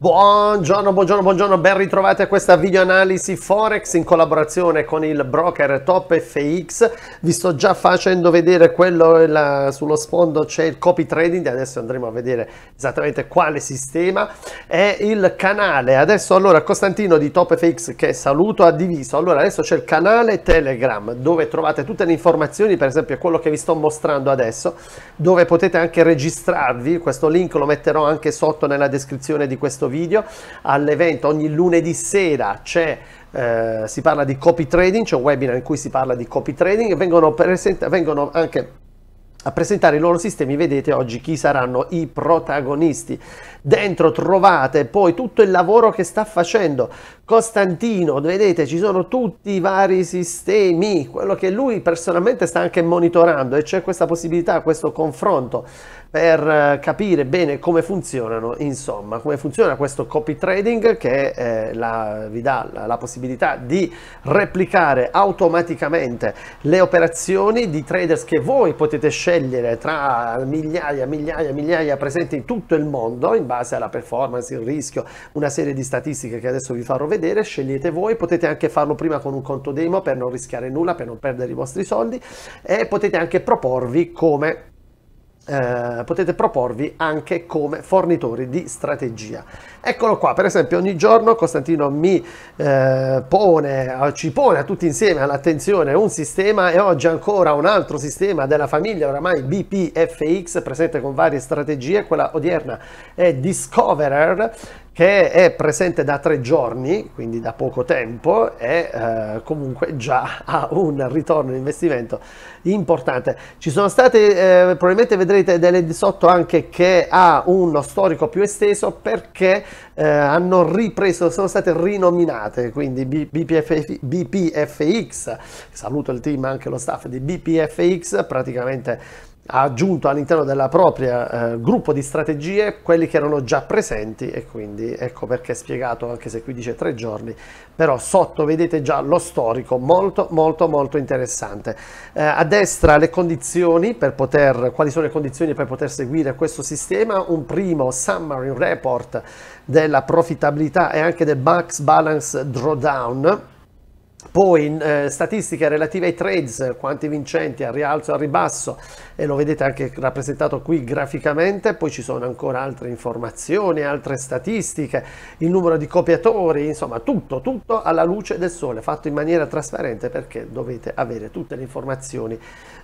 Buongiorno, buongiorno, buongiorno, ben ritrovati a questa video analisi Forex in collaborazione con il broker Top FX. Vi sto già facendo vedere quello là, sullo sfondo c'è il copy trading, adesso andremo a vedere esattamente quale sistema è il canale. Adesso allora Costantino di Top FX che saluto ha diviso. Allora adesso c'è il canale Telegram dove trovate tutte le informazioni, per esempio quello che vi sto mostrando adesso, dove potete anche registrarvi. Questo link lo metterò anche sotto nella descrizione di questo video questo video all'evento ogni lunedì sera c'è eh, si parla di copy trading, c'è un webinar in cui si parla di copy trading e vengono, presenta- vengono anche a presentare i loro sistemi vedete oggi chi saranno i protagonisti dentro trovate poi tutto il lavoro che sta facendo Costantino vedete ci sono tutti i vari sistemi quello che lui personalmente sta anche monitorando e c'è questa possibilità questo confronto per eh, capire bene come funzionano, insomma, come funziona questo copy trading che eh, la, vi dà la, la, possibilità di replicare automaticamente le operazioni di traders che voi potete scegliere tra migliaia, migliaia, migliaia presenti in tutto il mondo in base alla performance, il rischio, una serie di statistiche che adesso vi farò vedere, scegliete voi, potete anche farlo prima con un conto demo per non rischiare nulla, per non perdere i vostri soldi e potete anche proporvi come eh, potete proporvi anche come fornitori di strategia. Eccolo qua, per esempio ogni giorno Costantino mi eh, pone, eh, ci pone a tutti insieme all'attenzione un sistema e oggi ancora un altro sistema della famiglia oramai BPFX presente con varie strategie, quella odierna è Discoverer che è presente da tre giorni, quindi da poco tempo, e eh, comunque già ha un ritorno di investimento importante. Ci sono state, eh, probabilmente vedrete delle di sotto anche che ha uno storico più esteso perché eh, hanno ripreso, sono state rinominate, quindi BPF, BPFX, saluto il team, anche lo staff di BPFX, praticamente ha aggiunto all'interno della propria eh, gruppo di strategie quelli che erano già presenti e quindi ecco perché è spiegato anche se qui dice tre giorni però sotto vedete già lo storico molto molto molto interessante eh, a destra le condizioni per poter quali sono le condizioni per poter seguire questo sistema un primo summary report della profittabilità e anche del Max Balance Drawdown poi eh, statistiche relative ai trades, quanti vincenti al rialzo e al ribasso, e lo vedete anche rappresentato qui graficamente, poi ci sono ancora altre informazioni, altre statistiche, il numero di copiatori, insomma tutto, tutto alla luce del sole, fatto in maniera trasparente perché dovete avere tutte le informazioni,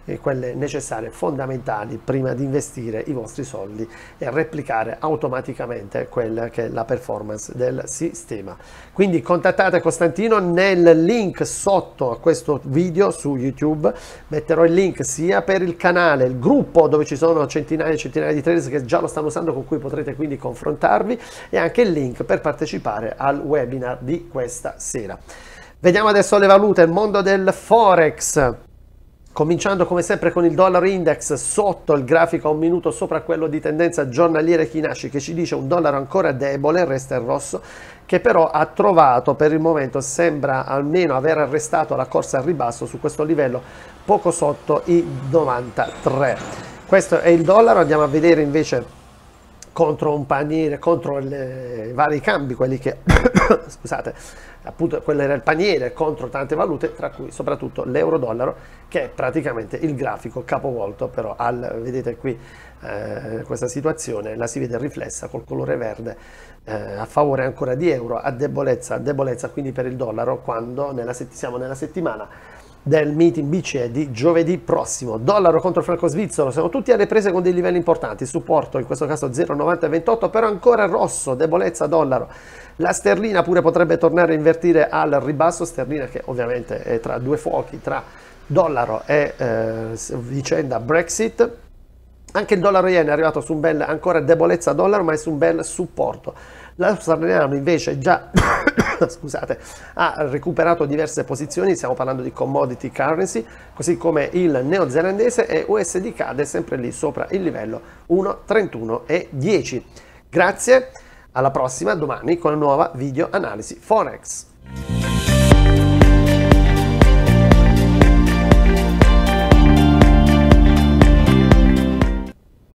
eh, quelle necessarie, fondamentali, prima di investire i vostri soldi e replicare automaticamente quella che è la performance del sistema. Quindi contattate Costantino nel link link sotto a questo video su YouTube, metterò il link sia per il canale, il gruppo dove ci sono centinaia e centinaia di traders che già lo stanno usando con cui potrete quindi confrontarvi e anche il link per partecipare al webinar di questa sera. Vediamo adesso le valute, il mondo del Forex. Cominciando come sempre con il dollaro index sotto il grafico a un minuto sopra quello di tendenza giornaliere Kinashi che ci dice un dollaro ancora debole, resta in rosso, che però ha trovato per il momento, sembra almeno aver arrestato la corsa al ribasso su questo livello poco sotto i 93. Questo è il dollaro, andiamo a vedere invece contro un paniere, contro i vari cambi, quelli che, scusate, appunto quello era il paniere contro tante valute, tra cui soprattutto l'euro-dollaro, che è praticamente il grafico capovolto, però al, vedete qui eh, questa situazione, la si vede riflessa col colore verde eh, a favore ancora di euro, a debolezza, a debolezza quindi per il dollaro, quando nella siamo nella settimana del meeting BCE di giovedì prossimo. Dollaro contro franco svizzero, siamo tutti alle prese con dei livelli importanti, supporto in questo caso 0,9028, però ancora rosso, debolezza dollaro. La sterlina pure potrebbe tornare a invertire al ribasso, sterlina che ovviamente è tra due fuochi, tra dollaro e eh, vicenda Brexit. Anche il dollaro yen è arrivato su un bel ancora debolezza dollaro, ma è su un bel supporto. L'australiano invece già scusate, ha recuperato diverse posizioni, stiamo parlando di commodity currency, così come il neozelandese e USD cade sempre lì sopra il livello 1,31 e 10. Grazie, alla prossima domani con una nuova video analisi Forex.